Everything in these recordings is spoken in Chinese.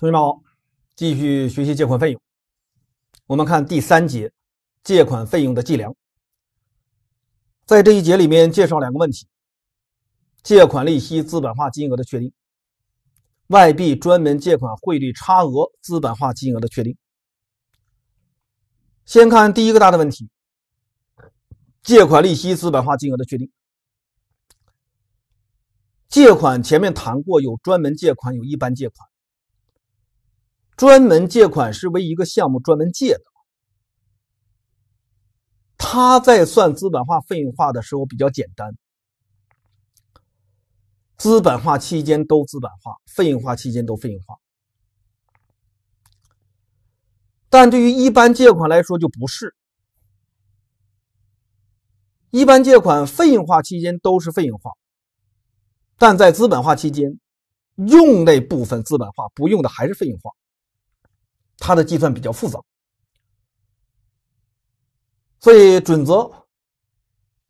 同学们好，继续学习借款费用。我们看第三节，借款费用的计量。在这一节里面介绍两个问题：借款利息资本化金额的确定，外币专门借款汇率差额资本化金额的确定。先看第一个大的问题：借款利息资本化金额的确定。借款前面谈过，有专门借款，有一般借款。专门借款是为一个项目专门借的，他在算资本化费用化的时候比较简单，资本化期间都资本化，费用化期间都费用化。但对于一般借款来说就不是，一般借款费用化期间都是费用化，但在资本化期间，用那部分资本化，不用的还是费用化。它的计算比较复杂，所以准则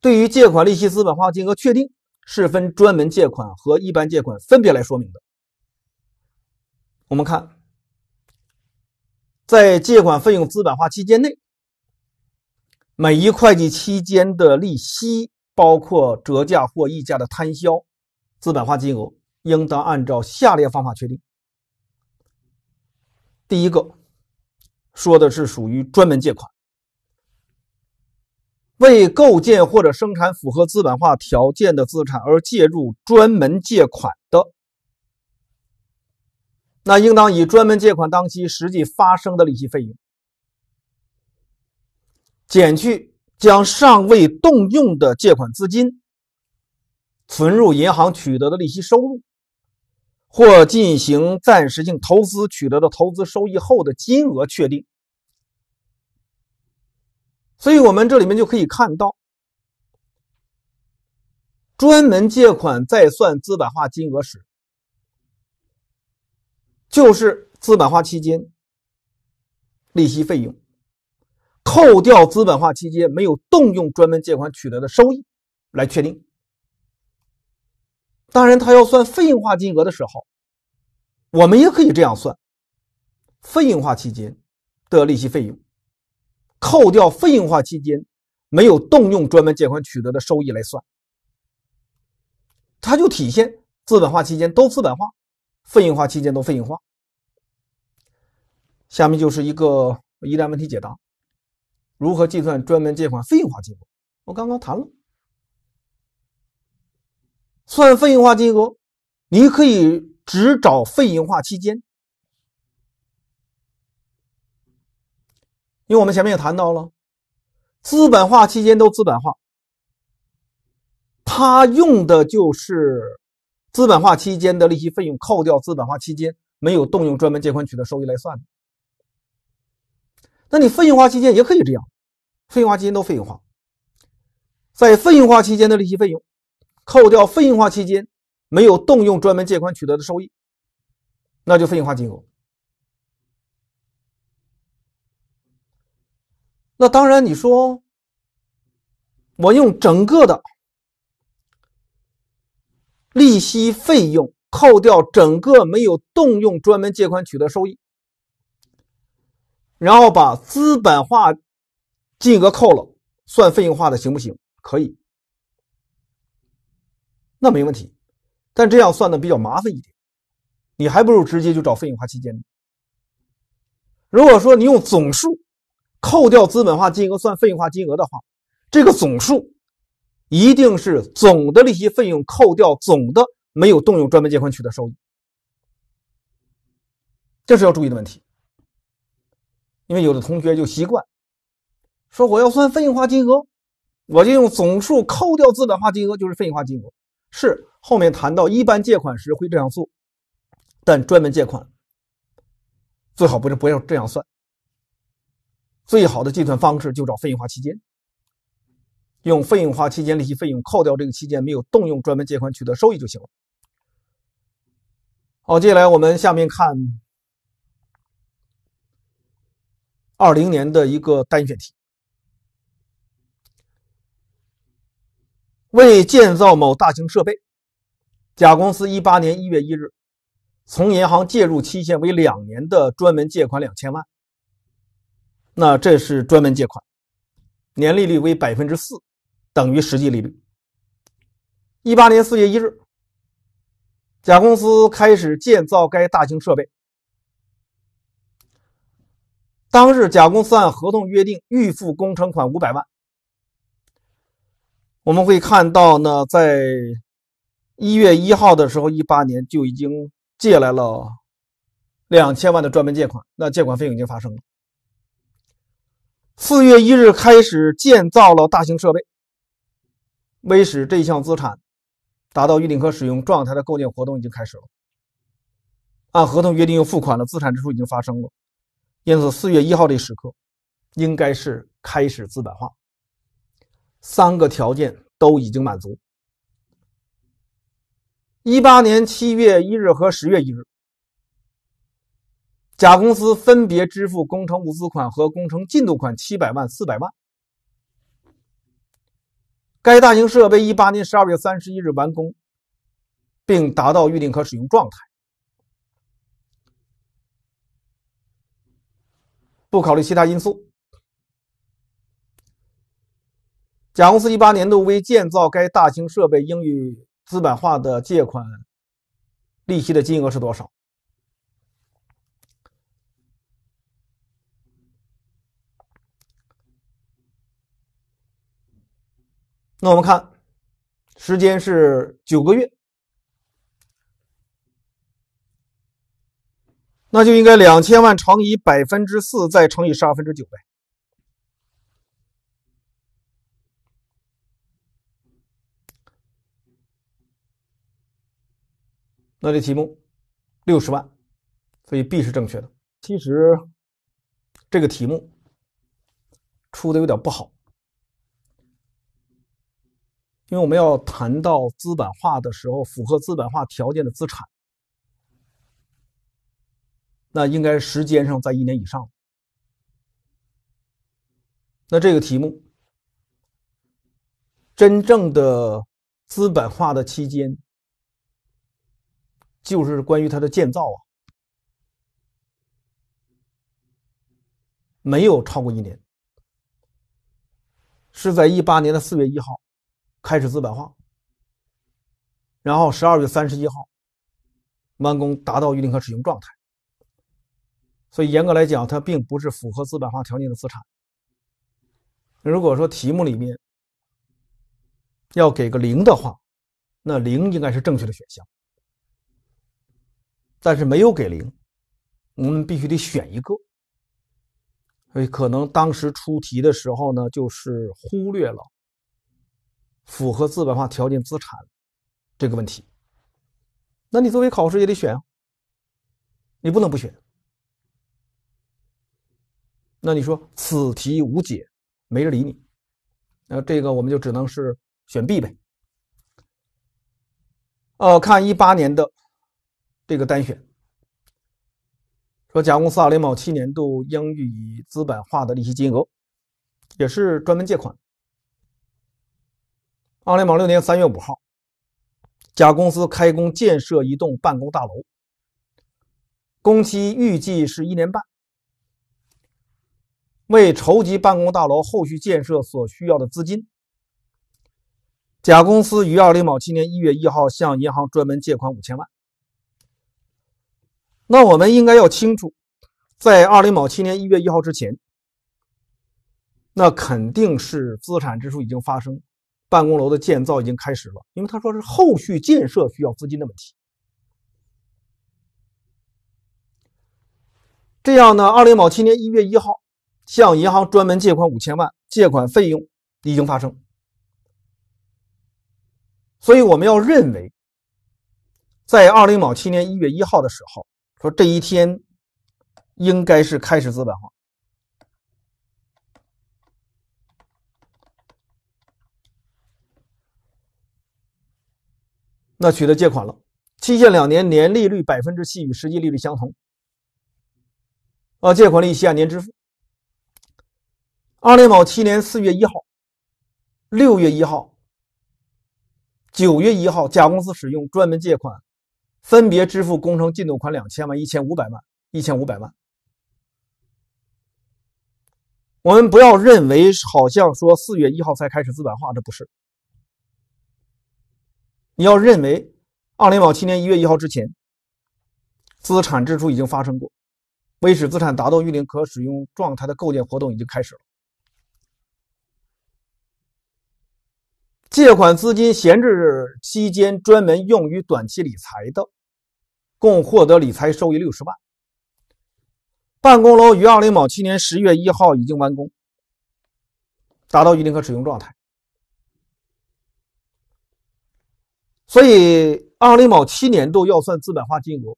对于借款利息资本化金额确定是分专门借款和一般借款分别来说明的。我们看，在借款费用资本化期间内，每一会计期间的利息，包括折价或溢价的摊销，资本化金额应当按照下列方法确定。第一个。说的是属于专门借款，为构建或者生产符合资本化条件的资产而借入专门借款的，那应当以专门借款当期实际发生的利息费用，减去将尚未动用的借款资金存入银行取得的利息收入，或进行暂时性投资取得的投资收益后的金额确定。所以，我们这里面就可以看到，专门借款在算资本化金额时，就是资本化期间利息费用，扣掉资本化期间没有动用专门借款取得的收益，来确定。当然，他要算费用化金额的时候，我们也可以这样算，费用化期间的利息费用。扣掉费用化期间没有动用专门借款取得的收益来算，它就体现资本化期间都资本化，费用化期间都费用化。下面就是一个疑难问题解答：如何计算专门借款费用化金额？我刚刚谈了，算费用化金额，你可以只找费用化期间。因为我们前面也谈到了，资本化期间都资本化，它用的就是资本化期间的利息费用，扣掉资本化期间没有动用专门借款取得收益来算的。那你费用化期间也可以这样，费用化期间都费用化，在费用化期间的利息费用，扣掉费用化期间没有动用专门借款取得的收益，那就费用化金额。那当然，你说我用整个的利息费用扣掉整个没有动用专门借款取得收益，然后把资本化金额扣了，算费用化的行不行？可以，那没问题。但这样算的比较麻烦一点，你还不如直接就找费用化期间。如果说你用总数。扣掉资本化金额算费用化金额的话，这个总数一定是总的利息费用扣掉总的没有动用专门借款取得收益，这是要注意的问题。因为有的同学就习惯说我要算费用化金额，我就用总数扣掉资本化金额就是费用化金额。是后面谈到一般借款时会这样做，但专门借款最好不是不要这样算。最好的计算方式就找费用化期间，用费用化期间利息费用扣掉这个期间没有动用专门借款取得收益就行了。好，接下来我们下面看二零年的一个单选题。为建造某大型设备，甲公司一八年一月一日从银行借入期限为两年的专门借款两千万。那这是专门借款，年利率为百分之四，等于实际利率。一八年四月一日，甲公司开始建造该大型设备。当日，甲公司按合同约定预付工程款五百万。我们会看到呢，在一月一号的时候，一八年就已经借来了两千万的专门借款，那借款费用已经发生了。四月一日开始建造了大型设备，为使这项资产达到预定可使用状态的构建活动已经开始了。按合同约定又付款了，资产支出已经发生了，因此四月一号这时刻应该是开始资本化。三个条件都已经满足。一八年七月一日和十月一日。甲公司分别支付工程物资款和工程进度款七百万、四百万。该大型设备一八年十二月三十一日完工，并达到预定可使用状态。不考虑其他因素，甲公司一八年度为建造该大型设备应予资本化的借款利息的金额是多少？那我们看，时间是九个月，那就应该两千万乘以百分之四，再乘以十二分之九呗。那这题目六十万，所以 B 是正确的。其实这个题目出的有点不好。因为我们要谈到资本化的时候，符合资本化条件的资产，那应该时间上在一年以上。那这个题目，真正的资本化的期间，就是关于它的建造啊，没有超过一年，是在一八年的四月一号。开始资本化，然后十二月三十一号完工，达到预定可使用状态。所以严格来讲，它并不是符合资本化条件的资产。如果说题目里面要给个零的话，那零应该是正确的选项。但是没有给零，我们必须得选一个。所以可能当时出题的时候呢，就是忽略了。符合资本化条件资产这个问题，那你作为考试也得选，啊，你不能不选。那你说此题无解，没人理你，那这个我们就只能是选 B 呗。呃，看一八年的这个单选，说甲公司二零某七年度应予以资本化的利息金额，也是专门借款。二零某六年三月五号，甲公司开工建设一栋办公大楼，工期预计是一年半。为筹集办公大楼后续建设所需要的资金，甲公司于二零某七年一月一号向银行专门借款五千万。那我们应该要清楚，在二零某七年一月一号之前，那肯定是资产支出已经发生。办公楼的建造已经开始了，因为他说是后续建设需要资金的问题。这样呢，二零某七年一月一号向银行专门借款五千万，借款费用已经发生。所以我们要认为，在二零某七年一月一号的时候，说这一天应该是开始资本化。那取得借款了，期限两年，年利率百分之七，与实际利率相同。啊，借款利息按年支付。二零某七年四月一号、六月一号、九月一号，甲公司使用专门借款，分别支付工程进度款两千万、一千五百万、一千五百万。我们不要认为好像说四月一号才开始资本化，这不是。你要认为，二零某七年一月一号之前，资产支出已经发生过，为使资产达到预定可使用状态的构建活动已经开始了。借款资金闲置期间专门用于短期理财的，共获得理财收益六十万。办公楼于二零某七年十月一号已经完工，达到预定可使用状态。所以，二零某七年度要算资本化金额。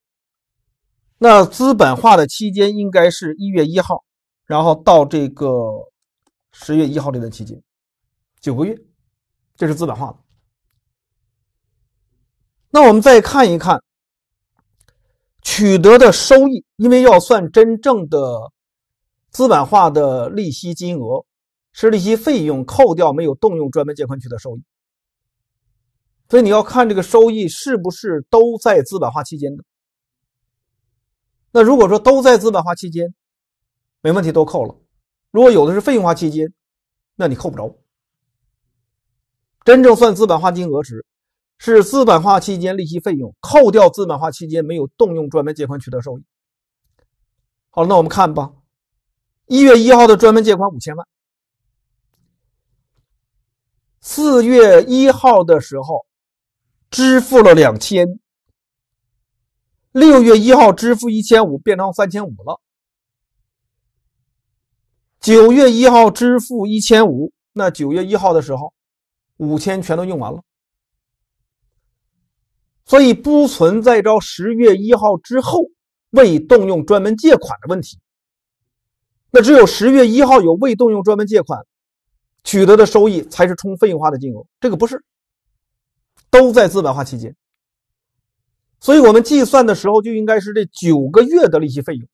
那资本化的期间应该是一月一号，然后到这个十月一号这段期间，九个月，这是资本化的。那我们再看一看取得的收益，因为要算真正的资本化的利息金额，是利息费用扣掉没有动用专门借款取得的收益。所以你要看这个收益是不是都在资本化期间的。那如果说都在资本化期间，没问题，都扣了；如果有的是费用化期间，那你扣不着。真正算资本化金额时，是资本化期间利息费用扣掉资本化期间没有动用专门借款取得收益。好，那我们看吧，一月一号的专门借款五千万，四月一号的时候。支付了两千，六月一号支付一千五，变成三千五了。九月一号支付一千五，那九月一号的时候，五千全都用完了，所以不存在着十月一号之后未动用专门借款的问题。那只有十月一号有未动用专门借款取得的收益，才是充费用化的金额。这个不是。都在资本化期间，所以我们计算的时候就应该是这九个月的利息费用，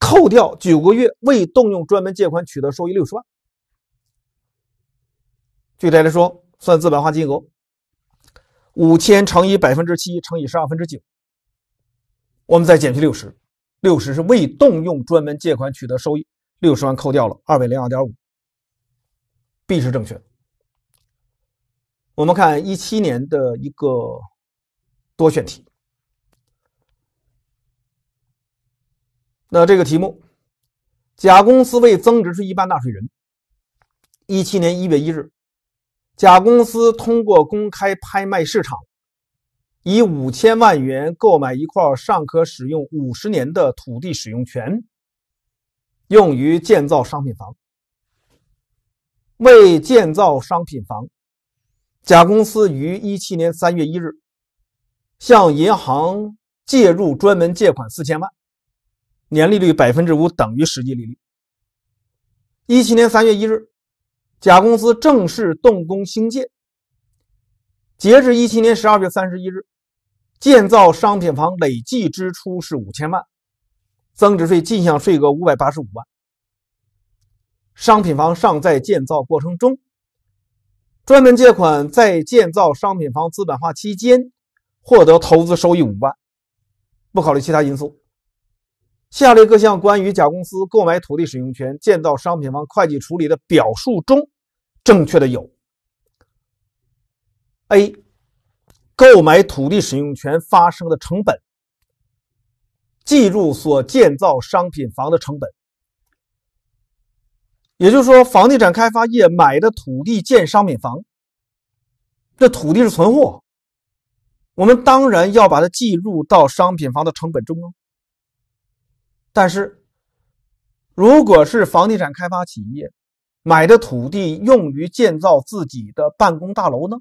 扣掉九个月未动用专门借款取得收益六十万。具体来说，算资本化金额：五千乘以百分之七乘以十二分之九，我们再减去六十，六十是未动用专门借款取得收益六十万扣掉了二百零二点五，B 是正确。我们看一七年的一个多选题，那这个题目，甲公司为增值税一般纳税人。一七年一月一日，甲公司通过公开拍卖市场，以五千万元购买一块尚可使用五十年的土地使用权，用于建造商品房。为建造商品房。甲公司于一七年三月一日向银行借入专门借款四千万，年利率百分之五等于实际利率。一七年三月一日，甲公司正式动工兴建。截至一七年十二月三十一日，建造商品房累计支出是五千万，增值税进项税额五百八十五万。商品房尚在建造过程中。专门借款在建造商品房资本化期间获得投资收益5万，不考虑其他因素。下列各项关于甲公司购买土地使用权建造商品房会计处理的表述中，正确的有：A. 购买土地使用权发生的成本计入所建造商品房的成本。也就是说，房地产开发业买的土地建商品房，这土地是存货，我们当然要把它计入到商品房的成本中啊。但是，如果是房地产开发企业买的土地用于建造自己的办公大楼呢？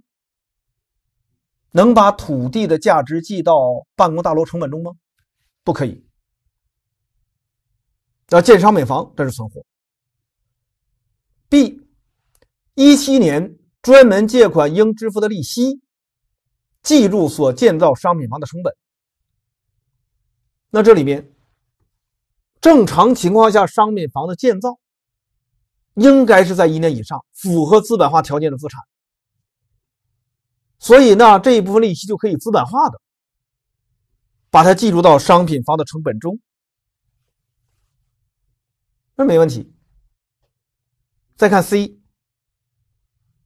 能把土地的价值记到办公大楼成本中吗？不可以。要建商品房，这是存货。B 一七年专门借款应支付的利息，计入所建造商品房的成本。那这里面，正常情况下，商品房的建造应该是在一年以上，符合资本化条件的资产。所以，那这一部分利息就可以资本化的，把它计入到商品房的成本中，那没问题。再看 C，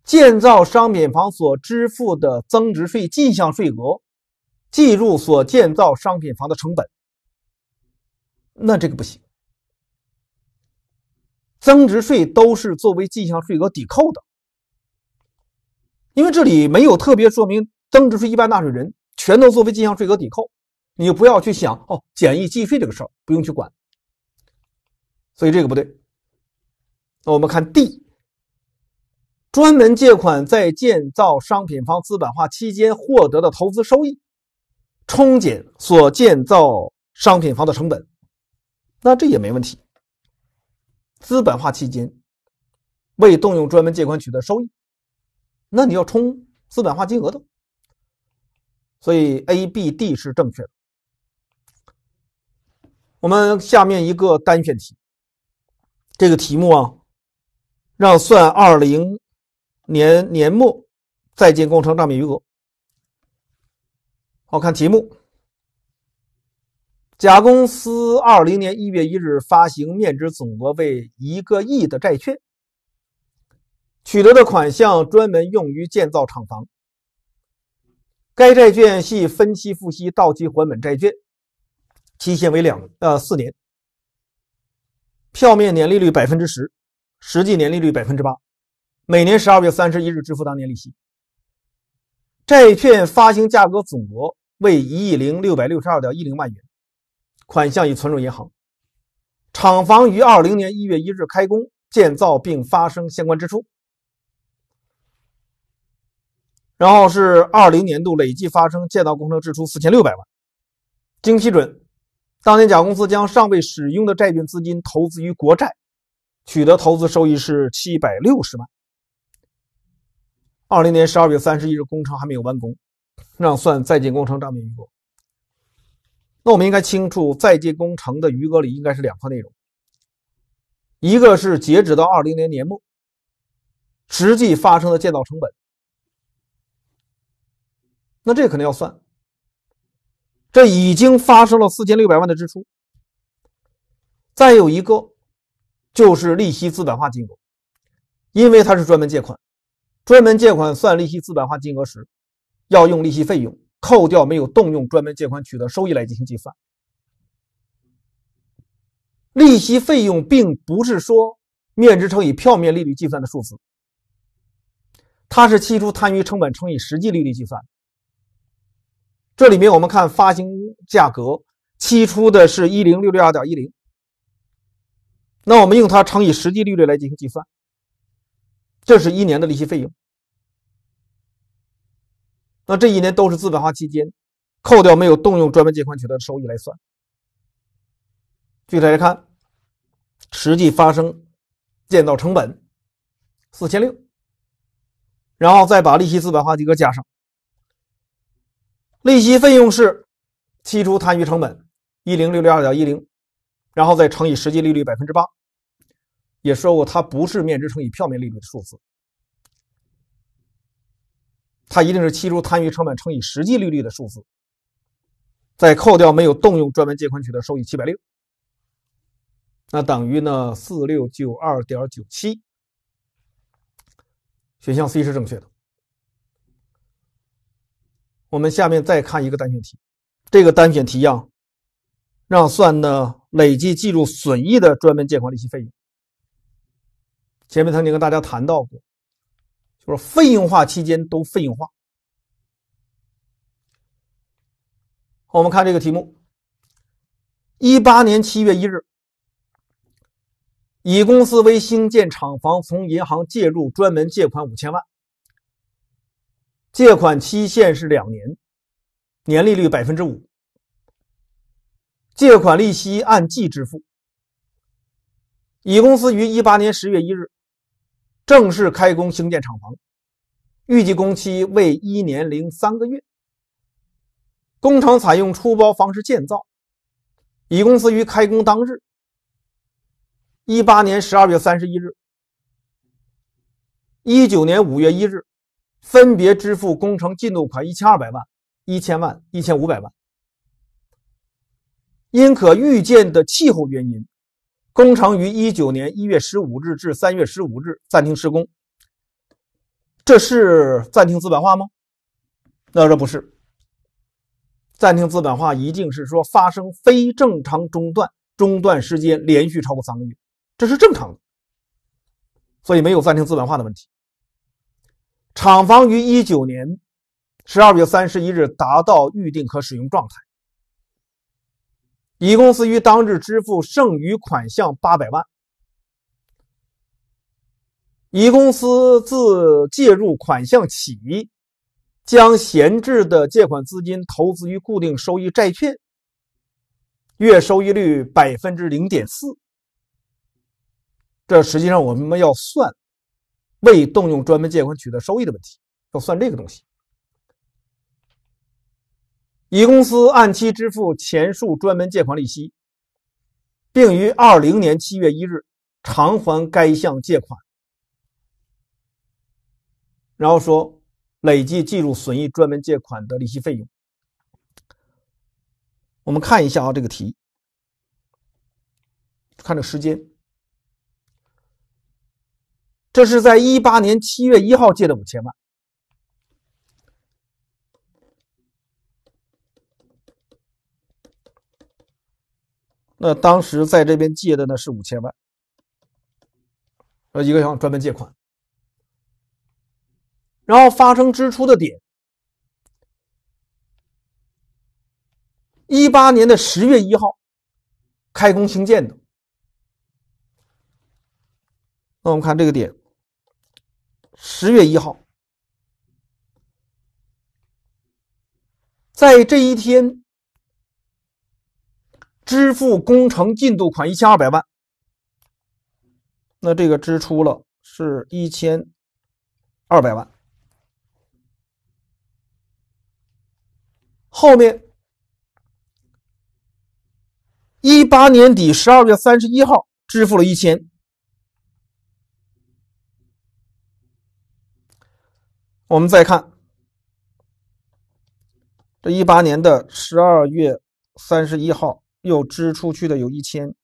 建造商品房所支付的增值税进项税额计入所建造商品房的成本，那这个不行，增值税都是作为进项税额抵扣的，因为这里没有特别说明增值税一般纳税人全都作为进项税额抵扣，你就不要去想哦，简易计税这个事儿不用去管，所以这个不对。那我们看 D，专门借款在建造商品房资本化期间获得的投资收益，冲减所建造商品房的成本，那这也没问题。资本化期间未动用专门借款取得收益，那你要冲资本化金额的，所以 A、B、D 是正确。的。我们下面一个单选题，这个题目啊。让算二零年年末在建工程账面余额。好看题目。甲公司二零年一月一日发行面值总额为一个亿的债券，取得的款项专门用于建造厂房。该债券系分期付息、到期还本债券，期限为两呃四年，票面年利率百分之十。实际年利率百分之八，每年十二月三十一日支付当年利息。债券发行价格总额为一亿零六百六十二点一零万元，款项已存入银行。厂房于二零年一月一日开工建造，并发生相关支出。然后是二零年度累计发生建造工程支出四千六百万。经批准，当年甲公司将尚未使用的债券资金投资于国债。取得投资收益是七百六十万。二零年十二月三十一日，工程还没有完工，那算在建工程账面余额。那我们应该清楚，在建工程的余额里应该是两块内容，一个是截止到二零年年末实际发生的建造成本，那这肯定要算。这已经发生了四千六百万的支出。再有一个。就是利息资本化金额，因为它是专门借款，专门借款算利息资本化金额时，要用利息费用扣掉没有动用专门借款取得收益来进行计算。利息费用并不是说面值乘以票面利率计算的数字，它是期初摊余成本乘以实际利率计算。这里面我们看发行价格，期初的是一零六六二点一零。那我们用它乘以实际利率来进行计算，这是一年的利息费用。那这一年都是资本化期间，扣掉没有动用专门借款取得的收益来算。具体来看，实际发生建造成本四千六，然后再把利息资本化金额加上，利息费用是期初摊余成本一零六六二点一零。然后再乘以实际利率百分之八，也说过它不是面值乘以票面利率的数字，它一定是期初摊余成本乘以实际利率的数字，再扣掉没有动用专门借款取得收益七百六，那等于呢四六九二点九七，选项 C 是正确的。我们下面再看一个单选题，这个单选题呀，让算呢累计计入损益的专门借款利息费用。前面曾经跟大家谈到过，就是费用化期间都费用化。我们看这个题目：一八年七月一日，乙公司为兴建厂房从银行借入专门借款五千万，借款期限是两年，年利率百分之五。借款利息按季支付。乙公司于一八年十月一日正式开工兴建厂房，预计工期为一年零三个月。工程采用出包方式建造。乙公司于开工当日、一八年十二月三十一日、一九年五月一日，分别支付工程进度款一千二百万、一千万、一千五百万。因可预见的气候原因，工程于一九年一月十五日至三月十五日暂停施工。这是暂停资本化吗？那这不是。暂停资本化一定是说发生非正常中断，中断时间连续超过三个月，这是正常的。所以没有暂停资本化的问题。厂房于一九年十二月三十一日达到预定可使用状态。乙公司于当日支付剩余款项八百万。乙公司自借入款项起，将闲置的借款资金投资于固定收益债券，月收益率百分之零点四。这实际上我们要算未动用专门借款取得收益的问题，要算这个东西。乙公司按期支付前述专门借款利息，并于二零年七月一日偿还该项借款。然后说累计计入损益专门借款的利息费用。我们看一下啊，这个题，看这时间，这是在一八年七月一号借的五千万。那当时在这边借的呢是五千万，呃，一个行专门借款，然后发生支出的点，一八年的十月一号，开工兴建的，那我们看这个点，十月一号，在这一天。支付工程进度款一千二百万，那这个支出了是一千二百万。后面一八年底十二月三十一号支付了一千。我们再看这一八年的十二月三十一号。又支出去的有一千，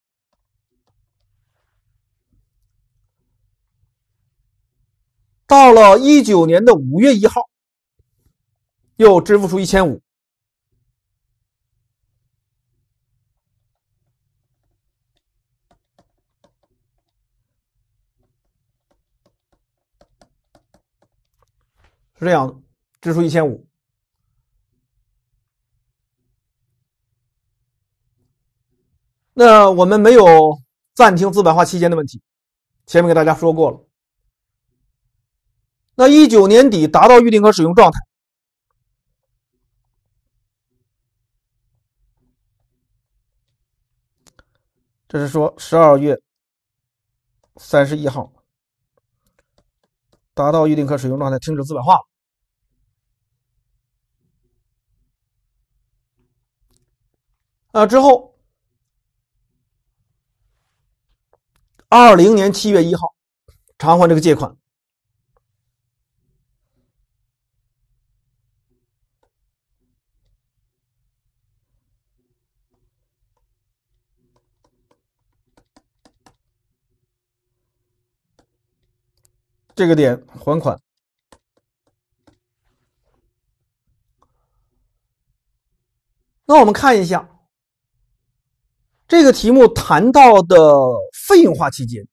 到了一九年的五月一号，又支付出一千五，是这样的，支出一千五。那我们没有暂停资本化期间的问题，前面给大家说过了。那一九年底达到预定可使用状态，这是说十二月三十一号达到预定可使用状态，停止资本化了。啊，之后。二零年七月一号，偿还这个借款。这个点还款。那我们看一下这个题目谈到的。费用化期间，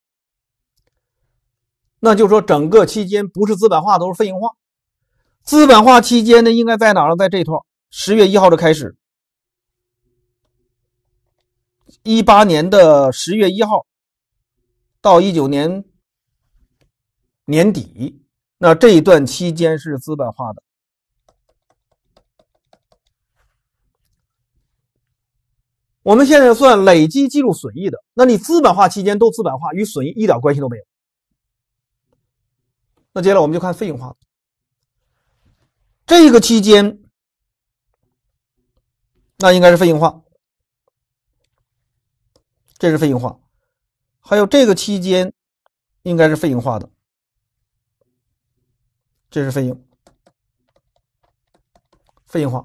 那就说整个期间不是资本化，都是费用化。资本化期间呢，应该在哪儿呢？在这段十月一号的开始，一八年的十月一号到一九年年底，那这一段期间是资本化的。我们现在算累积计入损益的，那你资本化期间都资本化，与损益一点关系都没有。那接下来我们就看费用化，这个期间那应该是费用化，这是费用化，还有这个期间应该是费用化的，这是费用，费用化，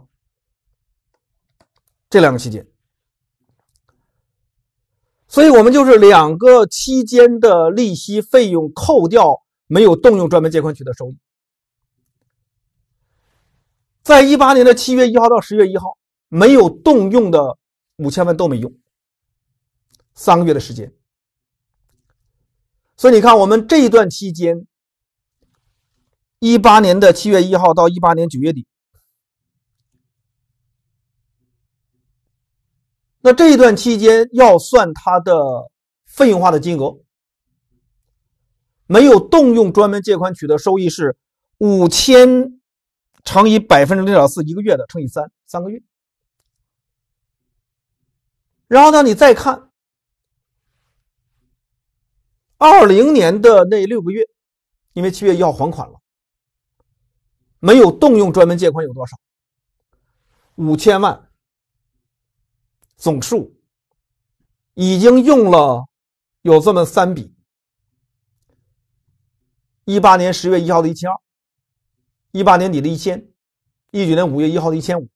这两个期间。所以，我们就是两个期间的利息费用扣掉，没有动用专门借款取得收益。在一八年的七月一号到十月一号，没有动用的五千万都没用，三个月的时间。所以，你看我们这一段期间，一八年的七月一号到一八年九月底。那这一段期间要算它的费用化的金额，没有动用专门借款取得收益是五千乘以百分之零点四一个月的乘以三三个月。然后呢，你再看二零年的那六个月，因为七月一号还款了，没有动用专门借款有多少？五千万。总数已经用了，有这么三笔：一八年十月一号的一千二，一八年底的一千，一九年五月一号的一千五。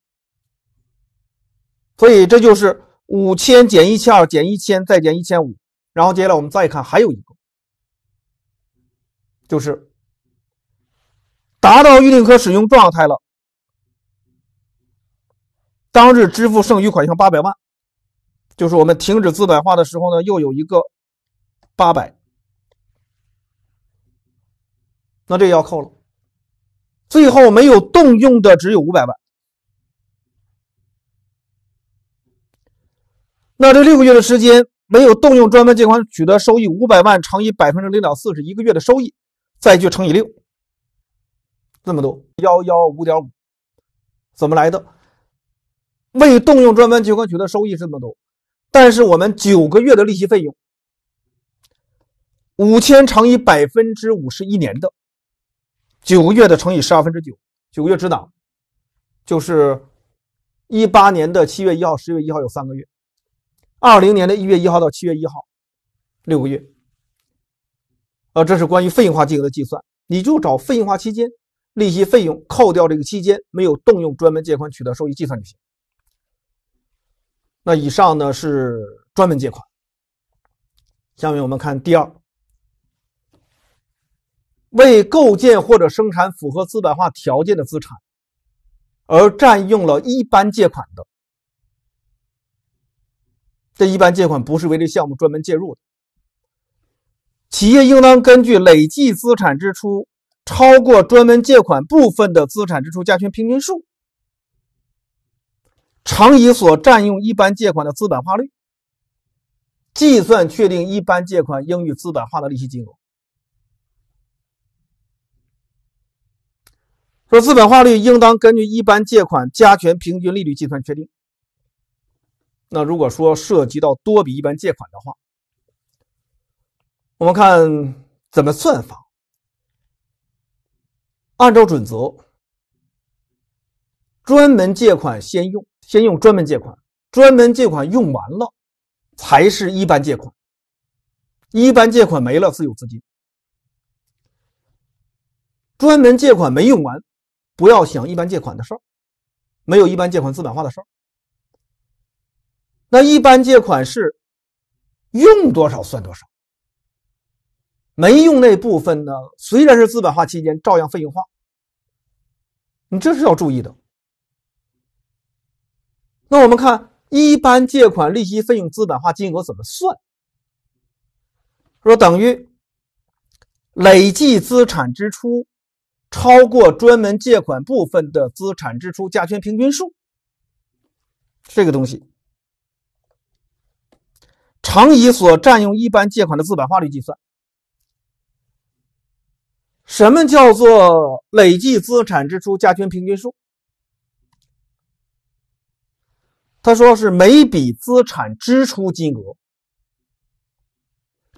所以这就是五千减一千二减一千再减一千五。然后接下来我们再看还有一个，就是达到预定可使用状态了，当日支付剩余款项八百万。就是我们停止资本化的时候呢，又有一个八百，那这个要扣了。最后没有动用的只有五百万。那这六个月的时间没有动用专门借款取得收益五百万乘以百分之零点四是一个月的收益，再去乘以六，这么多幺幺五点五，怎么来的？未动用专门借款取得收益这么多。但是我们九个月的利息费用，五千乘以百分之五十一年的，九个月的乘以十二分之九，九个月指哪？就是一八年的七月一号、十月一号有三个月，二零年的一月一号到七月一号，六个月。呃，这是关于费用化金额的计算，你就找费用化期间利息费用扣掉这个期间没有动用专门借款取得收益计算就行。那以上呢是专门借款，下面我们看第二，为构建或者生产符合资本化条件的资产而占用了一般借款的，这一般借款不是为这项目专门介入的，企业应当根据累计资产支出超过专门借款部分的资产支出加权平均数。乘以所占用一般借款的资本化率，计算确定一般借款应予资本化的利息金额。说资本化率应当根据一般借款加权平均利率计算确定。那如果说涉及到多笔一般借款的话，我们看怎么算法。按照准则。专门借款先用，先用专门借款，专门借款用完了，才是一般借款。一般借款没了自有资金，专门借款没用完，不要想一般借款的事儿，没有一般借款资本化的事儿。那一般借款是用多少算多少，没用那部分呢？虽然是资本化期间，照样费用化。你这是要注意的。那我们看一般借款利息费用资本化金额怎么算？说等于累计资产支出超过专门借款部分的资产支出加权平均数，这个东西，常以所占用一般借款的资本化率计算。什么叫做累计资产支出加权平均数？他说是每笔资产支出金额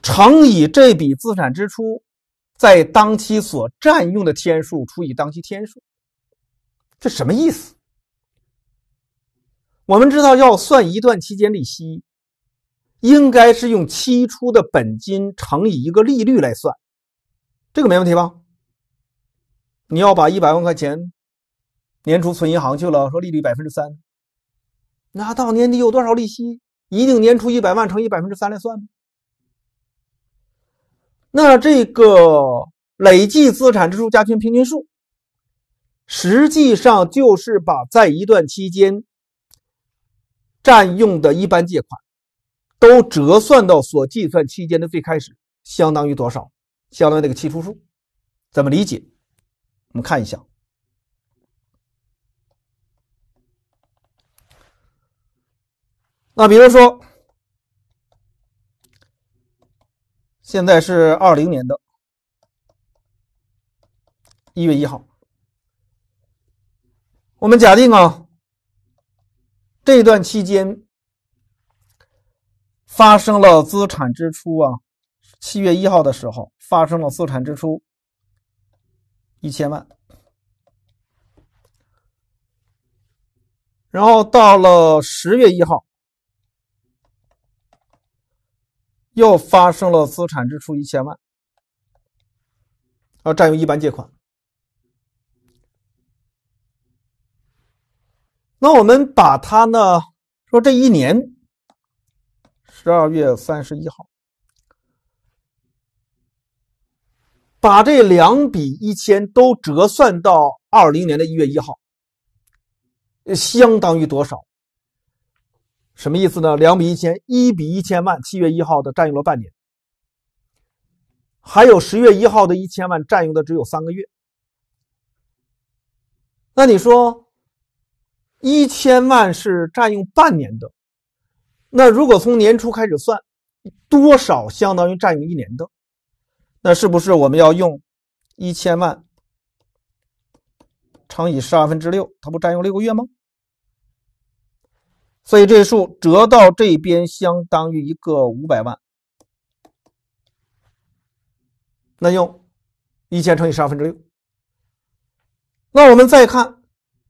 乘以这笔资产支出在当期所占用的天数除以当期天数，这什么意思？我们知道要算一段期间利息，应该是用期初的本金乘以一个利率来算，这个没问题吧？你要把一百万块钱年初存银行去了，说利率百分之三。那到年底有多少利息？一定年初一百万乘以百分之三来算那这个累计资产支出加权平均数，实际上就是把在一段期间占用的一般借款，都折算到所计算期间的最开始，相当于多少？相当于那个期初数？怎么理解？我们看一下。那比如说，现在是二零年的一月一号，我们假定啊，这段期间发生了资产支出啊，七月一号的时候发生了资产支出一千万，然后到了十月一号。又发生了资产支出一千万，啊，占用一般借款。那我们把它呢，说这一年十二月三十一号，把这两笔一千都折算到二零年的一月一号，相当于多少？什么意思呢？两比一千，一比一千万。七月一号的占用了半年，还有十月一号的一千万占用的只有三个月。那你说，一千万是占用半年的，那如果从年初开始算，多少相当于占用一年的？那是不是我们要用一千万乘以十二分之六？它不占用六个月吗？所以这数折到这边相当于一个五百万，那用一千乘以十二分之六。那我们再看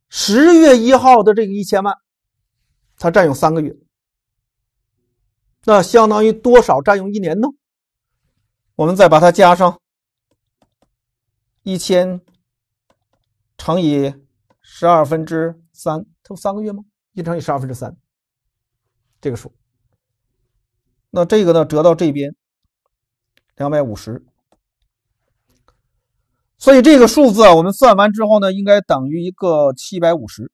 十月一号的这个一千万，它占用三个月，那相当于多少占用一年呢？我们再把它加上一千乘以十二分之三，它不三个月吗？一乘以十二分之三。这个数，那这个呢折到这边，两百五十，所以这个数字啊，我们算完之后呢，应该等于一个七百五十。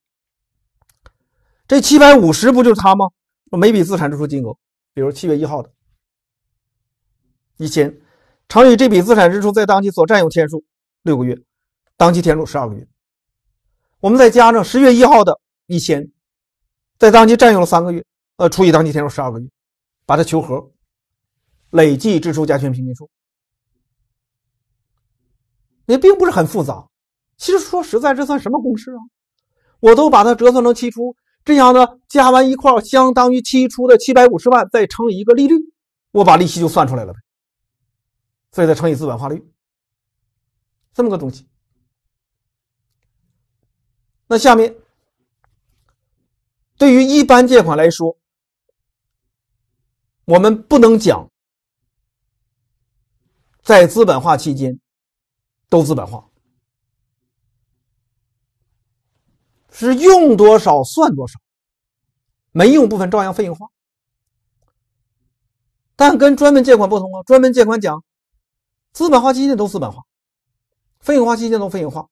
这七百五十不就是它吗？每笔资产支出金额，比如七月一号的一千，乘以这笔资产支出在当期所占用天数，六个月，当期天数十二个月，我们再加上十月一号的一千，在当期占用了三个月。呃，除以当期天数十二个月，把它求和，累计支出加权平均数，也并不是很复杂。其实说实在，这算什么公式啊？我都把它折算成期初，这样呢，加完一块相当于期初的七百五十万，再乘以一个利率，我把利息就算出来了呗。所以再乘以资本化率，这么个东西。那下面，对于一般借款来说。我们不能讲，在资本化期间都资本化，是用多少算多少，没用部分照样费用化。但跟专门借款不同啊，专门借款讲，资本化期间都资本化，费用化期间都费用化，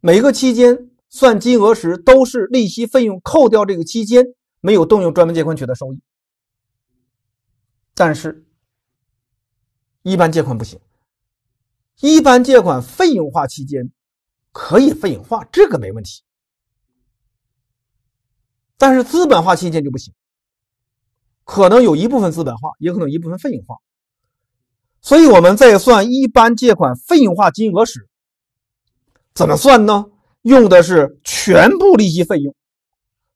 每个期间算金额时都是利息费用扣掉这个期间没有动用专门借款取得收益。但是，一般借款不行。一般借款费用化期间，可以费用化，这个没问题。但是资本化期间就不行，可能有一部分资本化，也可能一部分费用化。所以我们在算一般借款费用化金额时，怎么算呢？用的是全部利息费用，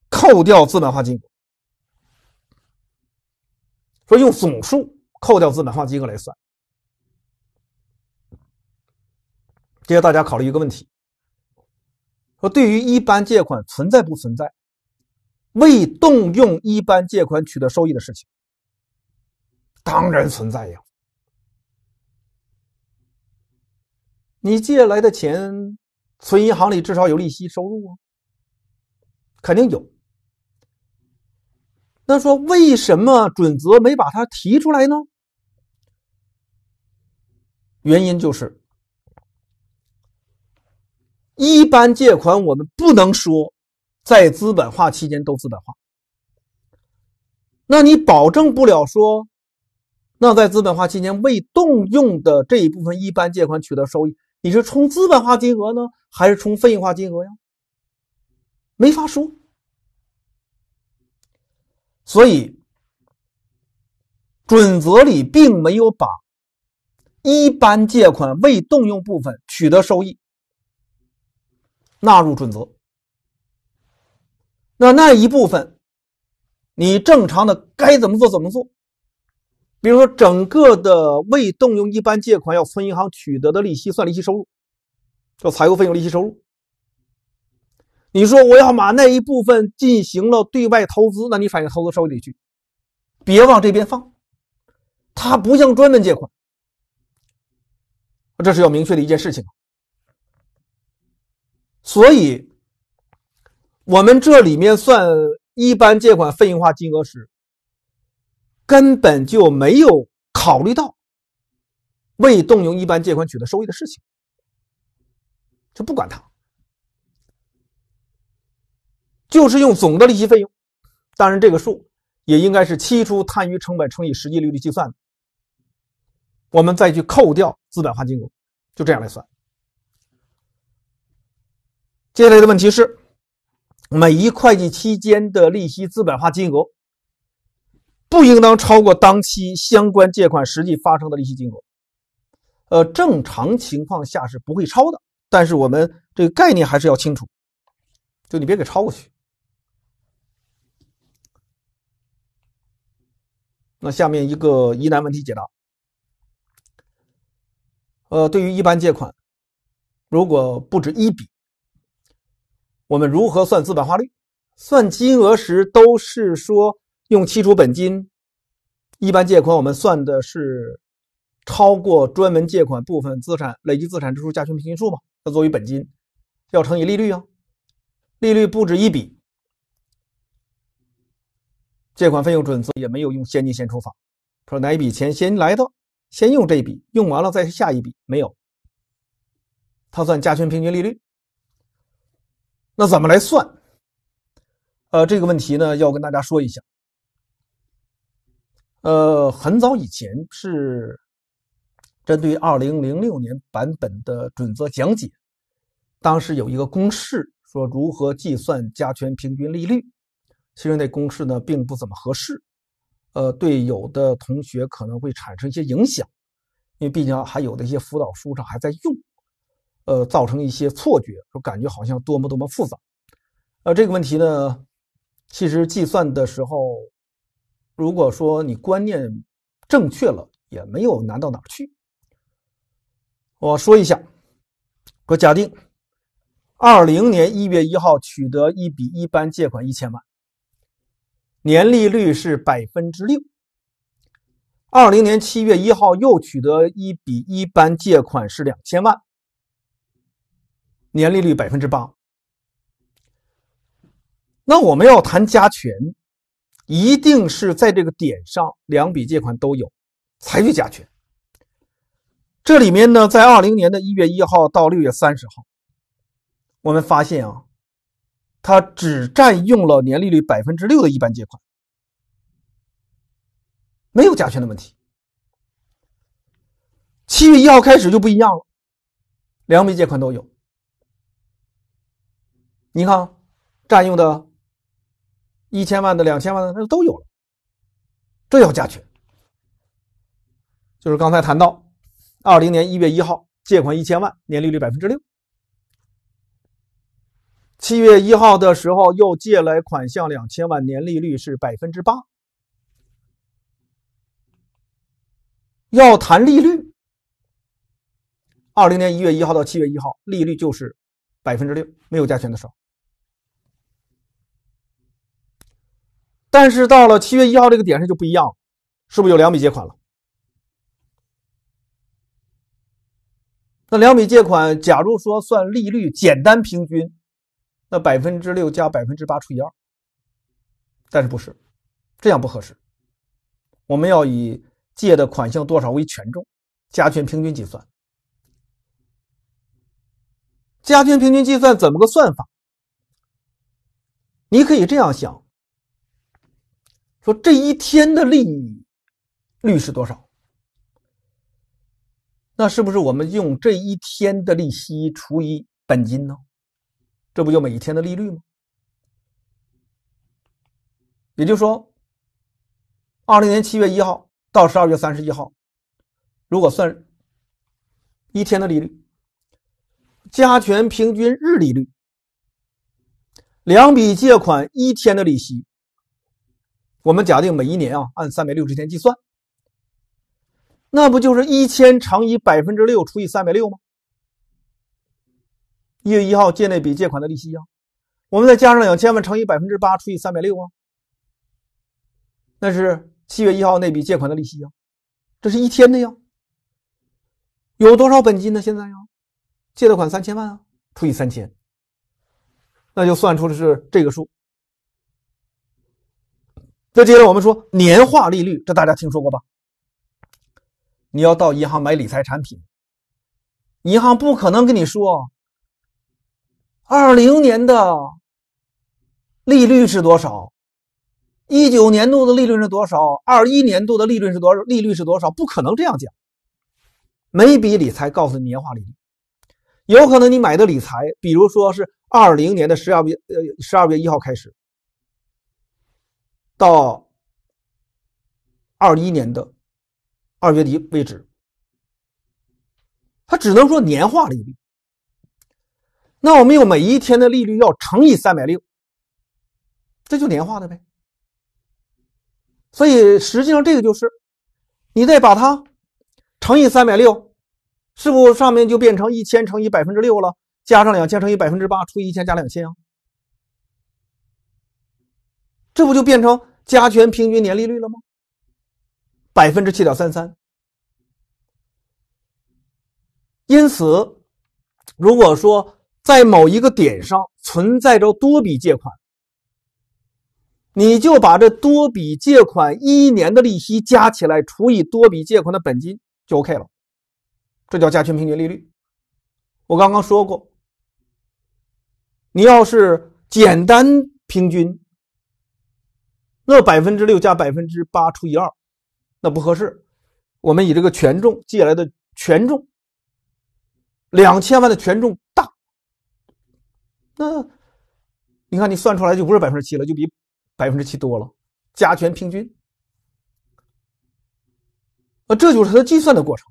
扣掉资本化金额。说用总数扣掉资本化金额来算，接着大家考虑一个问题：说对于一般借款存在不存在未动用一般借款取得收益的事情？当然存在呀！你借来的钱存银行里，至少有利息收入啊，肯定有。那说为什么准则没把它提出来呢？原因就是，一般借款我们不能说，在资本化期间都资本化。那你保证不了说，那在资本化期间未动用的这一部分一般借款取得收益，你是冲资本化金额呢，还是冲费用化金额呀？没法说。所以，准则里并没有把一般借款未动用部分取得收益纳入准则。那那一部分，你正常的该怎么做怎么做？比如说，整个的未动用一般借款要存银行取得的利息算利息收入，叫财务费用利息收入。你说我要把那一部分进行了对外投资，那你反映投资收益里去，别往这边放，它不像专门借款，这是要明确的一件事情。所以，我们这里面算一般借款费用化金额时，根本就没有考虑到未动用一般借款取得收益的事情，就不管它。就是用总的利息费用，当然这个数也应该是期初摊余成本乘以实际利率计算的，我们再去扣掉资本化金额，就这样来算。接下来的问题是，每一会计期间的利息资本化金额不应当超过当期相关借款实际发生的利息金额，呃，正常情况下是不会超的，但是我们这个概念还是要清楚，就你别给超过去。那下面一个疑难问题解答，呃，对于一般借款，如果不止一笔，我们如何算资本化率？算金额时都是说用期初本金，一般借款我们算的是超过专门借款部分资产累计资产支出加权平均数嘛？它作为本金要乘以利率啊，利率不止一笔。借款费用准则也没有用先进先出法，说哪一笔钱先来的先用这笔，用完了再下一笔没有。他算加权平均利率，那怎么来算？呃，这个问题呢要跟大家说一下。呃，很早以前是针对二零零六年版本的准则讲解，当时有一个公式说如何计算加权平均利率。其实那公式呢并不怎么合适，呃，对有的同学可能会产生一些影响，因为毕竟还有的一些辅导书上还在用，呃，造成一些错觉，说感觉好像多么多么复杂。呃，这个问题呢，其实计算的时候，如果说你观念正确了，也没有难到哪儿去。我说一下，我假定二零年一月一号取得一笔一般借款一千万。年利率是百分之六。二零年七月一号又取得一笔一般借款是两千万，年利率百分之八。那我们要谈加权，一定是在这个点上两笔借款都有，才去加权。这里面呢，在二零年的一月一号到六月三十号，我们发现啊。它只占用了年利率百分之六的一般借款，没有加权的问题。七月一号开始就不一样了，两笔借款都有。你看，占用的，一千万的、两千万的，那都有了，这叫加权。就是刚才谈到，二零年一月一号借款一千万，年利率百分之六。七月一号的时候，又借来款项两千万，年利率是百分之八。要谈利率，二零年一月一号到七月一号，利率就是百分之六，没有加权的时候。但是到了七月一号这个点上就不一样了，是不是有两笔借款了？那两笔借款，假如说算利率，简单平均。那百分之六加百分之八除以二，但是不是这样不合适？我们要以借的款项多少为权重，加权平均计算。加权平均计算怎么个算法？你可以这样想：说这一天的利率是多少？那是不是我们用这一天的利息除以本金呢？这不就每一天的利率吗？也就是说，二零年七月一号到十二月三十一号，如果算一天的利率，加权平均日利率，两笔借款一天的利息，我们假定每一年啊按三百六十天计算，那不就是一千乘以百分之六除以三百六吗？一月一号借那笔借款的利息呀，我们再加上两千万乘以百分之八除以三百六啊，那是七月一号那笔借款的利息呀，这是一天的呀。有多少本金呢？现在呀，借的款三千万啊，除以三千，那就算出的是这个数。再接着我们说年化利率，这大家听说过吧？你要到银行买理财产品，银行不可能跟你说。二零年的利率是多少？一九年度的利润是多少？二一年度的利润是多少？利率是多少？不可能这样讲。每笔理财告诉你年化利率，有可能你买的理财，比如说是二零年的十二月呃十二月一号开始，到二一年的二月底为止，他只能说年化利率。那我们有每一天的利率要乘以三百六，这就年化的呗。所以实际上这个就是，你再把它乘以三百六，是不是上面就变成一千乘以百分之六了，加上两千乘以百分之八除一千加两千啊？这不就变成加权平均年利率了吗？百分之七点三三。因此，如果说在某一个点上存在着多笔借款，你就把这多笔借款一年的利息加起来，除以多笔借款的本金，就 OK 了。这叫加权平均利率。我刚刚说过，你要是简单平均，那百分之六加百分之八除以二，那不合适。我们以这个权重借来的权重，两千万的权重。那，你看你算出来就不是百分之七了，就比百分之七多了。加权平均，那这就是它计算的过程。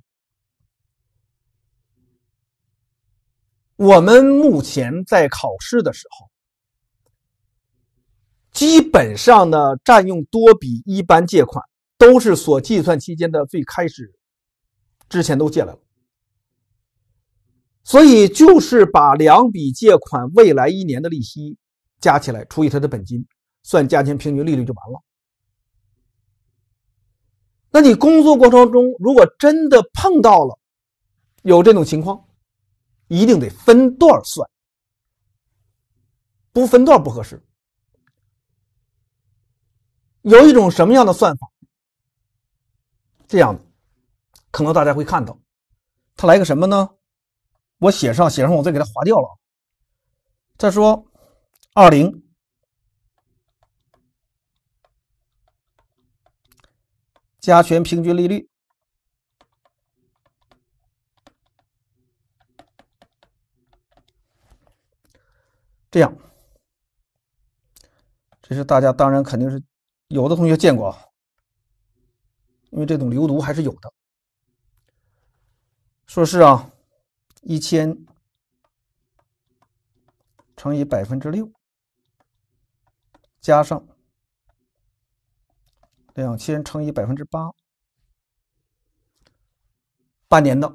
我们目前在考试的时候，基本上呢占用多笔一般借款，都是所计算期间的最开始之前都借来了。所以就是把两笔借款未来一年的利息加起来，除以它的本金，算加权平均利率就完了。那你工作过程中如果真的碰到了有这种情况，一定得分段算，不分段不合适。有一种什么样的算法？这样，的，可能大家会看到，他来个什么呢？我写上，写上，我再给它划掉了。再说二零加权平均利率，这样，这是大家当然肯定是有的同学见过，啊，因为这种流毒还是有的。说是啊。一千乘以百分之六，加上两千乘以百分之八，半年的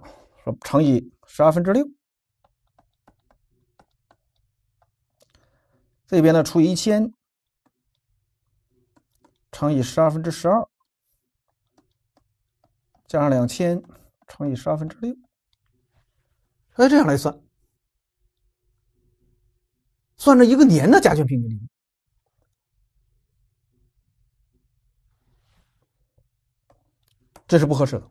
乘以十二分之六。这边呢除以一千，乘以十二分之十二，加上两千乘以十二分之六。那这样来算，算着一个年的加权平均利率，这是不合适的。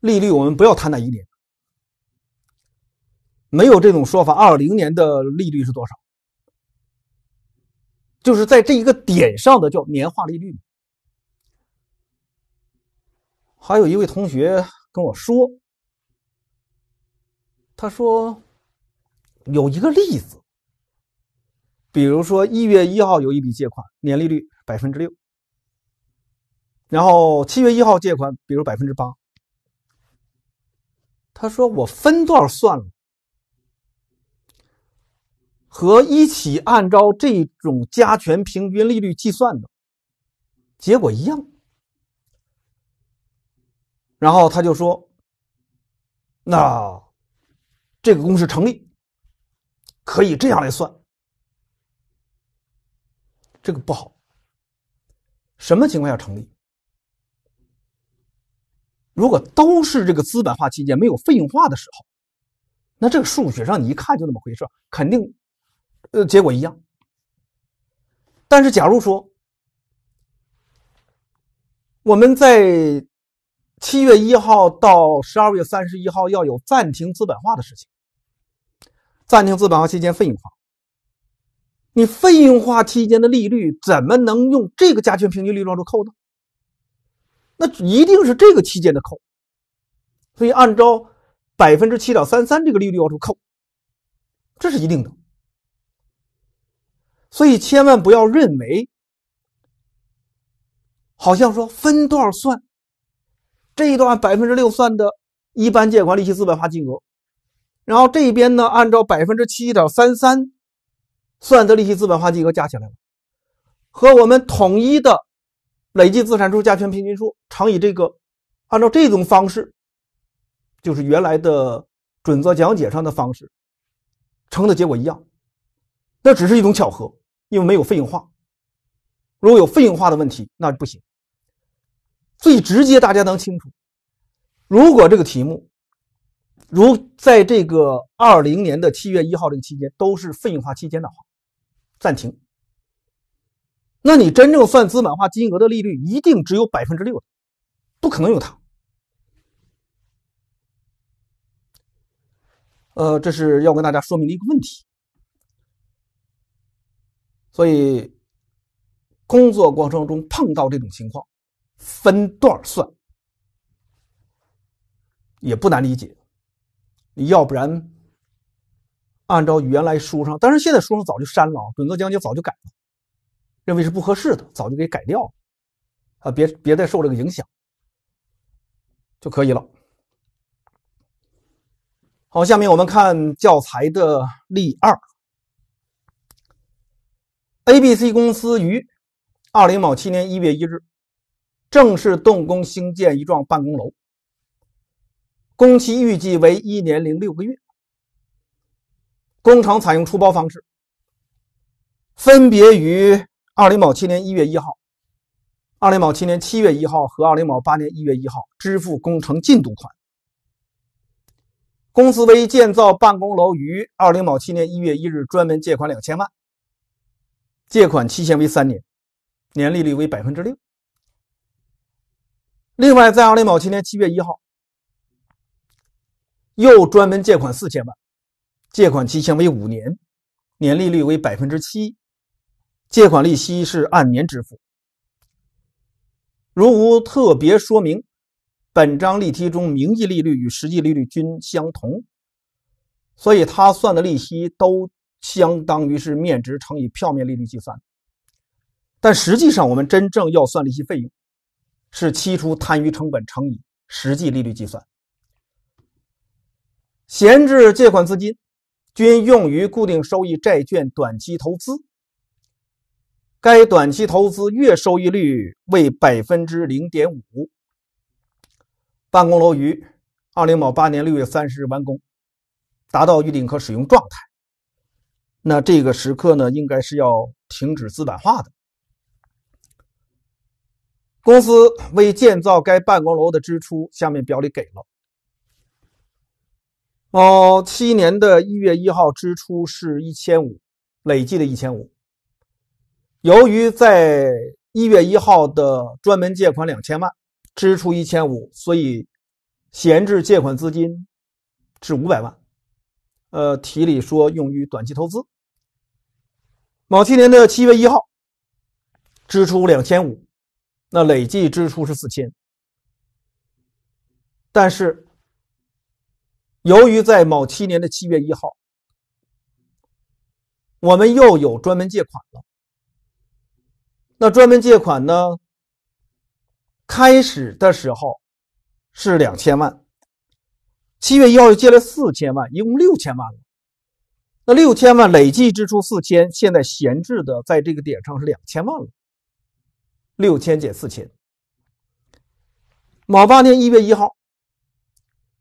利率我们不要谈那一年，没有这种说法。二零年的利率是多少？就是在这一个点上的叫年化利率。还有一位同学跟我说。他说，有一个例子，比如说一月一号有一笔借款，年利率百分之六，然后七月一号借款，比如百分之八。他说我分段算了，和一起按照这种加权平均利率计算的结果一样。然后他就说，那。这个公式成立，可以这样来算。这个不好。什么情况下成立？如果都是这个资本化期间没有费用化的时候，那这个数学上你一看就那么回事，肯定，呃，结果一样。但是，假如说我们在七月一号到十二月三十一号要有暂停资本化的事情。暂停资本化期间费用化，你费用化期间的利率怎么能用这个加权平均利率来出扣呢？那一定是这个期间的扣，所以按照百分之七点三三这个利率要求扣，这是一定的。所以千万不要认为，好像说分段算，这一段百分之六算的一般借款利息资本化金额。然后这边呢，按照百分之七点三三算的利息资本化金额加起来了，和我们统一的累计资产数加权平均数乘以这个，按照这种方式，就是原来的准则讲解上的方式，乘的结果一样。那只是一种巧合，因为没有费用化。如果有费用化的问题，那不行。最直接大家能清楚，如果这个题目。如在这个二零年的七月一号这个期间都是费用化期间的话，暂停，那你真正算资本化金额的利率一定只有百分之六，不可能有它。呃，这是要跟大家说明的一个问题。所以，工作过程中碰到这种情况，分段算，也不难理解。你要不然，按照原来书上，但是现在书上早就删了，啊，准则讲解早就改，了，认为是不合适的，早就给改掉了，啊，别别再受这个影响，就可以了。好，下面我们看教材的例二。A、B、C 公司于二零某七年一月一日正式动工兴建一幢办公楼。工期预计为一年零六个月，工程采用出包方式，分别于二零某七年一月一号、二零某七年七月一号和二零某八年一月一号支付工程进度款。公司为建造办公楼，于二零某七年一月一日专门借款两千万，借款期限为三年，年利率为百分之六。另外，在二零某七年七月一号。又专门借款四千万，借款期限为五年，年利率为百分之七，借款利息是按年支付。如无特别说明，本章例题中名义利率与实际利率均相同，所以他算的利息都相当于是面值乘以票面利率计算，但实际上我们真正要算利息费用是期初摊余成本乘以实际利率计算。闲置借款资金均用于固定收益债券短期投资，该短期投资月收益率为百分之零点五。办公楼于二零某八年六月三十日完工，达到预定可使用状态。那这个时刻呢，应该是要停止资本化的。公司为建造该办公楼的支出，下面表里给了。哦，七年的一月一号支出是一千五，累计的一千五。由于在一月一号的专门借款两千万，支出一千五，所以闲置借款资金是五百万。呃，题里说用于短期投资。某七年的七月一号支出两千五，那累计支出是四千，但是。由于在某七年的七月一号，我们又有专门借款了。那专门借款呢？开始的时候是两千万，七月一号又借了四千万，一共六千万了。那六千万累计支出四千，现在闲置的在这个点上是两千万了。六千减四千。某八年一月一号。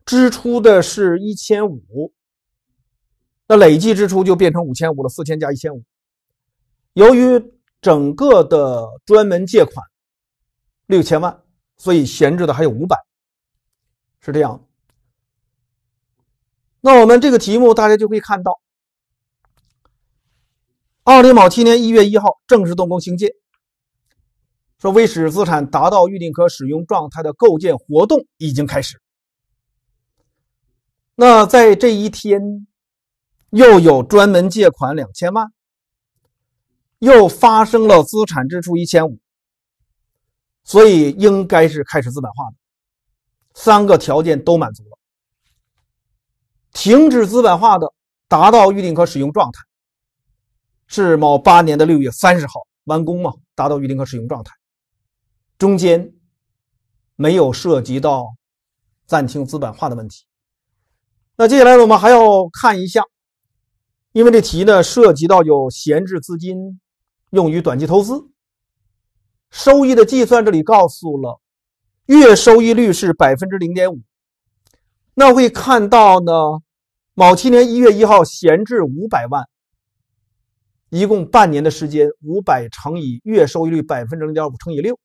支出的是一千五，那累计支出就变成五千五了，四千加一千五。由于整个的专门借款六千万，所以闲置的还有五百，是这样。那我们这个题目大家就可以看到，二零卯七年一月一号正式动工兴建，说为使资产达到预定可使用状态的构建活动已经开始。那在这一天，又有专门借款两千万，又发生了资产支出一千五，所以应该是开始资本化的。三个条件都满足了，停止资本化的达到预定可使用状态，是某八年的六月三十号完工嘛？达到预定可使用状态，中间没有涉及到暂停资本化的问题。那接下来我们还要看一下，因为这题呢涉及到有闲置资金用于短期投资收益的计算，这里告诉了月收益率是百分之零点五，那会看到呢，某七年一月一号闲置五百万，一共半年的时间，五百乘以月收益率百分之零点五乘以六，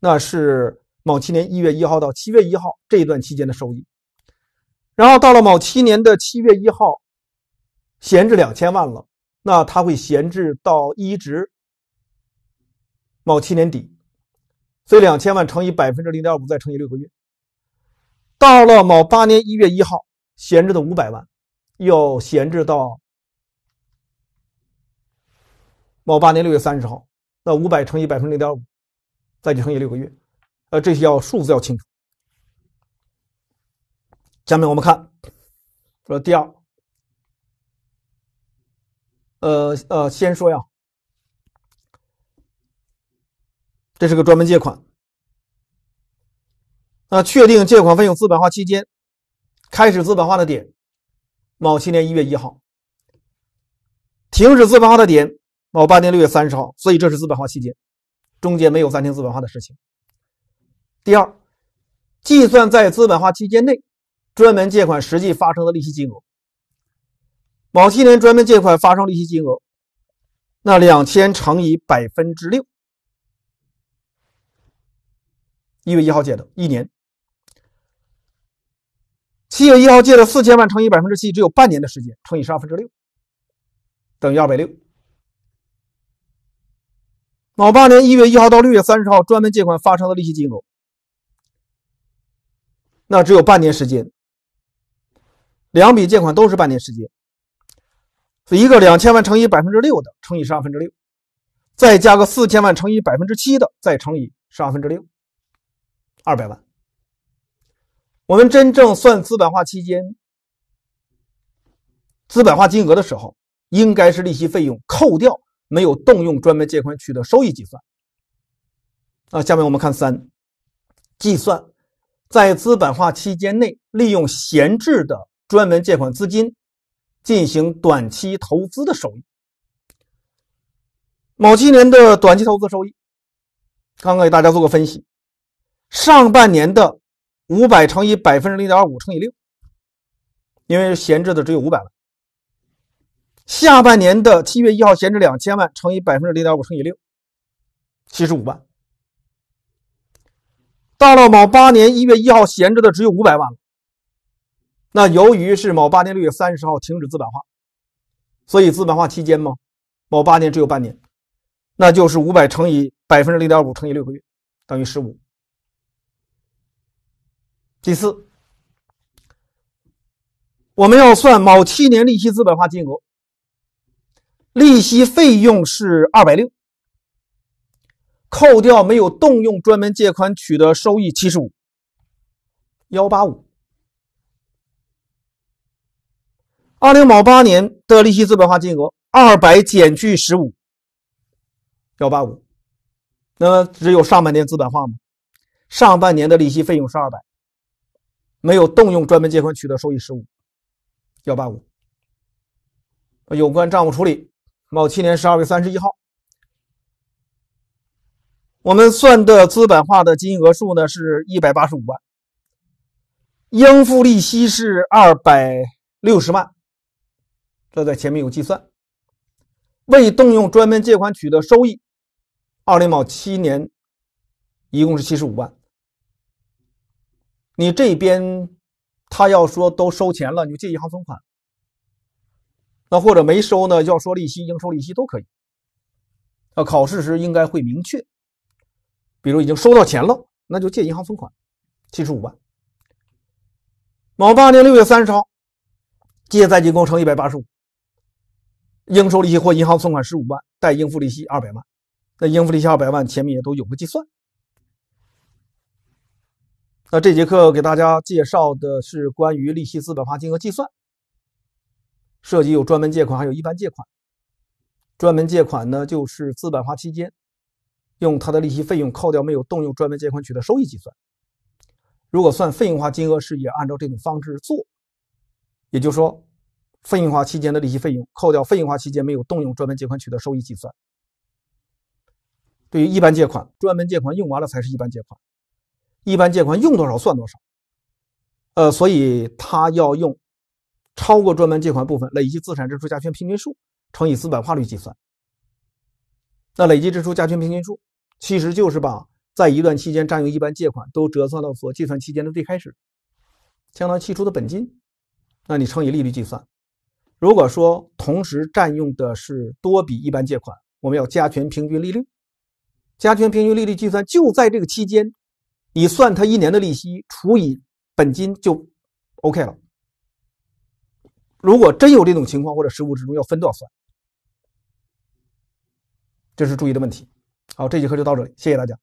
那是某七年一月一号到七月一号这一段期间的收益。然后到了某七年的七月一号，闲置两千万了，那它会闲置到一直某七年底，所以两千万乘以百分之零点五再乘以六个月。到了某八年一月一号，闲置的五百万，又闲置到某八年六月三十号，那五百乘以百分之零点五，再去乘以六个月，呃，这些要数字要清楚。下面我们看说第二，呃呃，先说呀，这是个专门借款，那确定借款费用资本化期间，开始资本化的点，某七年一月一号，停止资本化的点，某八年六月三十号，所以这是资本化期间，中间没有暂停资本化的事情。第二，计算在资本化期间内。专门借款实际发生的利息金额。某七年专门借款发生利息金额，那两千乘以百分之六。一月一号借的，一年。七月一号借的四千万乘以百分之七，只有半年的时间，乘以十二分之六，等于二百六。某八年一月一号到六月三十号专门借款发生的利息金额，那只有半年时间。两笔借款都是半年时间，一个两千万乘以百分之六的乘以十二分之六，再加个四千万乘以百分之七的再乘以十二分之六，二百万。我们真正算资本化期间资本化金额的时候，应该是利息费用扣掉没有动用专门借款取得收益计算。啊，下面我们看三，计算在资本化期间内利用闲置的。专门借款资金进行短期投资的收益。某七年的短期投资收益，刚刚给大家做个分析。上半年的五百乘以百分之零点五乘以六，因为闲置的只有五百万。下半年的七月一号闲置两千万乘以百分之零点五乘以六，七十五万。到了某八年一月一号闲置的只有五百万了。那由于是某八年六月三十号停止资本化，所以资本化期间吗？某八年只有半年，那就是五百乘以百分之零点五乘以六个月，等于十五。第四，我们要算某七年利息资本化金额，利息费用是二百六，扣掉没有动用专门借款取得收益七十五，幺八五。二零某八年的利息资本化金额二百减去十五幺八五，那么只有上半年资本化吗？上半年的利息费用是二百，没有动用专门借款取得收益十五幺八五。有关账务处理，某七年十二月三十一号，我们算的资本化的金额数呢是一百八十五万，应付利息是二百六十万。都在前面有计算，未动用专门借款取得收益，二零某七年一共是七十五万。你这边他要说都收钱了，你就借银行存款。那或者没收呢？要说利息，应收利息都可以。呃，考试时应该会明确，比如已经收到钱了，那就借银行存款七十五万。某八年六月三十号借在建工程一百八十五。应收利息或银行存款十五万，贷应付利息二百万。那应付利息二百万前面也都有个计算。那这节课给大家介绍的是关于利息资本化金额计算，涉及有专门借款还有一般借款。专门借款呢，就是资本化期间用它的利息费用扣掉没有动用专门借款取得收益计算。如果算费用化金额时也按照这种方式做，也就是说。费用化期间的利息费用，扣掉费用化期间没有动用专门借款取得收益计算。对于一般借款，专门借款用完了才是一般借款，一般借款用多少算多少。呃，所以它要用超过专门借款部分累计资产支出加权平均数乘以资本化率计算。那累计支出加权平均数其实就是把在一段期间占用一般借款都折算到所计算期间的最开始，相当于期初的本金，那你乘以利率计算。如果说同时占用的是多笔一般借款，我们要加权平均利率。加权平均利率计算就在这个期间，你算它一年的利息除以本金就 OK 了。如果真有这种情况或者实务之中要分多少算，这是注意的问题。好，这节课就到这里，谢谢大家。